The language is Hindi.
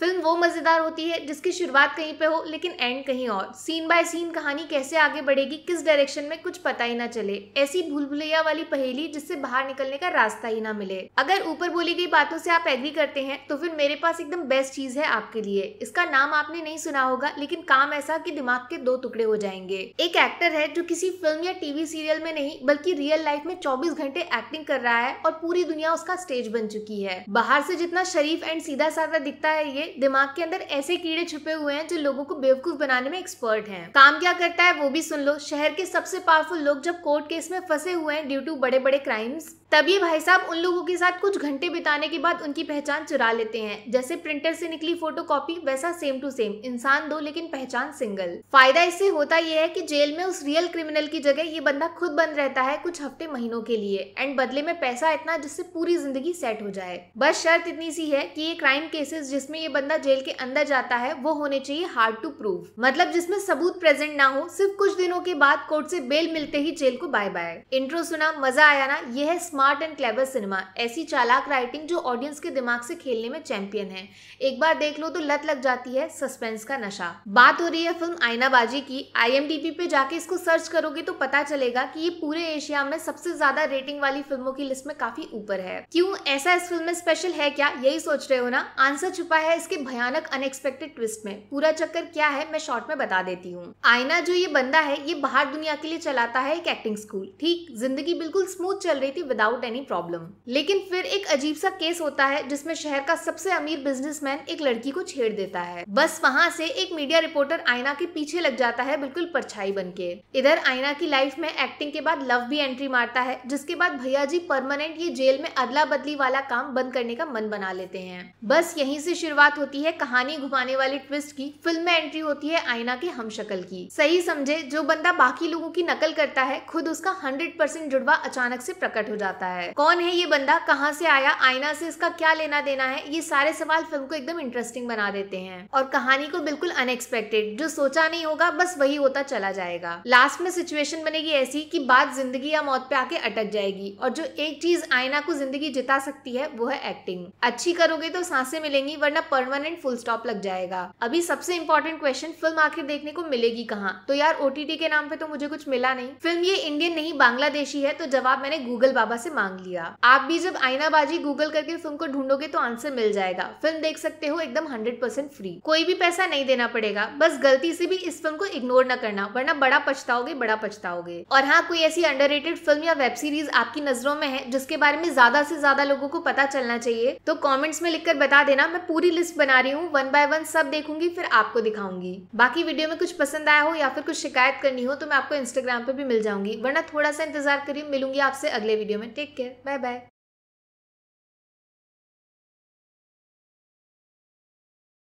फिल्म वो मज़ेदार होती है जिसकी शुरुआत कहीं पे हो लेकिन एंड कहीं और सीन बाय सीन कहानी कैसे आगे बढ़ेगी किस डायरेक्शन में कुछ पता ही ना चले ऐसी भूल भुलैया वाली पहेली जिससे बाहर निकलने का रास्ता ही ना मिले अगर ऊपर बोली गई बातों से आप एग्री करते हैं तो फिर मेरे पास एकदम बेस्ट चीज है आपके लिए इसका नाम आपने नहीं सुना होगा लेकिन काम ऐसा की दिमाग के दो टुकड़े हो जाएंगे एक एक्टर है जो किसी फिल्म या टीवी सीरियल में नहीं बल्कि रियल लाइफ में चौबीस घंटे एक्टिंग कर रहा है और पूरी दुनिया उसका स्टेज बन चुकी है बाहर से जितना शरीफ एंड सीधा साधा दिखता है ये दिमाग के अंदर ऐसे कीड़े छुपे हुए हैं जो लोगों को बेवकूफ बनाने में एक्सपर्ट हैं काम क्या करता है वो भी सुन लो शहर के सबसे पावरफुल लोग जब कोर्ट केस में फंसे हुए हैं ड्यू टू बड़े बड़े क्राइम्स तभी भाई साहब उन लोगों के साथ कुछ घंटे बिताने के बाद उनकी पहचान चुरा लेते हैं जैसे प्रिंटर से निकली फोटो कॉपी वैसा सेम टू सेम इंसान दो लेकिन पहचान सिंगल फायदा इससे होता यह है कि जेल में उस रियल क्रिमिनल की जगह ये बंदा खुद बंद रहता है कुछ हफ्ते महीनों के लिए एंड बदले में पैसा इतना जिससे पूरी जिंदगी सेट हो जाए बस शर्त इतनी सी है की ये क्राइम केसेस जिसमे ये बंदा जेल के अंदर जाता है वो होने चाहिए हार्ड टू प्रूव मतलब जिसमे सबूत प्रेजेंट ना हो सिर्फ कुछ दिनों के बाद कोर्ट से बेल मिलते ही जेल को बाय बाय इंट्रो सुना मजा आया ना यह है स्मार्ट एंड क्लेवर सिनेमा ऐसी चालाक राइटिंग जो ऑडियंस के दिमाग से खेलने में चैंपियन है एक बार देख लो तो लत लग जाती है सस्पेंस का नशा बात हो रही है फिल्म आईनाबाजी की आईएमडीबी पे जाके इसको सर्च करोगे तो पता चलेगा कि ये पूरे एशिया में सबसे ज्यादा रेटिंग वाली फिल्मों की लिस्ट में काफी ऊपर है क्यूँ ऐसा इस फिल्म में स्पेशल है क्या यही सोच रहे हो ना आंसर छुपा है इसके भयानक अनएक्सपेक्टेड ट्विस्ट में पूरा चक्कर क्या है मैं शॉर्ट में बता देती हूँ आईना जो ये बंदा है ये बाहर दुनिया के लिए चलाता है एक एक्टिंग स्कूल ठीक जिंदगी बिल्कुल स्मूथ चल रही थी विदाउट विदाउट एनी प्रॉब्लम लेकिन फिर एक अजीब सा केस होता है जिसमें शहर का सबसे अमीर बिजनेसमैन एक लड़की को छेड़ देता है बस वहाँ से एक मीडिया रिपोर्टर आयना के पीछे लग जाता है बिल्कुल परछाई बन के इधर आयना की लाइफ में एक्टिंग के बाद लव भी एंट्री मारता है जिसके बाद भैया जी परमानेंट ये जेल में अदला बदली वाला काम बंद करने का मन बना लेते हैं बस यहीं से शुरुआत होती है कहानी घुमाने वाली ट्विस्ट की फिल्म में एंट्री होती है आयना के हम की सही समझे जो बंदा बाकी लोगों की नकल करता है खुद उसका हंड्रेड परसेंट जुड़वा अचानक से प्रकट हो जाता जाता है कौन है ये बंदा कहाँ से आया आईना से इसका क्या लेना देना है ये सारे सवाल फिल्म को एकदम इंटरेस्टिंग बना देते हैं और कहानी को बिल्कुल अनएक्सपेक्टेड जो सोचा नहीं होगा बस वही होता चला जाएगा लास्ट में सिचुएशन बनेगी ऐसी की बात जिंदगी या मौत पे आके अटक जाएगी और जो एक चीज आईना को जिंदगी जिता सकती है वो है एक्टिंग अच्छी करोगे तो सांसें मिलेंगी वरना परमानेंट फुल स्टॉप लग जाएगा अभी सबसे इम्पोर्टेंट क्वेश्चन फिल्म आखिर देखने को मिलेगी कहाँ तो यार ओटीटी के नाम पे तो मुझे कुछ मिला नहीं फिल्म ये इंडियन नहीं बांग्लादेशी है तो जवाब मैंने गूगल बाबा से से मांग लिया आप भी जब आईनाबाजी गूगल करके फिल्म को ढूंढोगे तो आंसर मिल जाएगा फिल्म देख सकते हो एकदम हंड्रेड परसेंट फ्री कोई भी पैसा नहीं देना पड़ेगा बस गलती से भी इस फिल्म को इग्नोर न करना वरना बड़ा पछताओगे बड़ा पछताओगे और हाँ कोई ऐसी अंडर फिल्म या वेब सीरीज आपकी नजरों में है जिसके बारे में ज्यादा से ज्यादा लोगों को पता चलना चाहिए तो कॉमेंट्स में लिखकर बता देना मैं पूरी लिस्ट बना रही हूँ वन बाय वन सब देखूंगी फिर आपको दिखाऊंगी बाकी वीडियो में कुछ पसंद आया हो या फिर कुछ शिकायत करनी हो तो मैं आपको इंस्टाग्राम पे भी मिल जाऊंगी वरना थोड़ा सा इंतजार करिए मिलूंगी आपसे अगले वीडियो में Take care. Bye bye.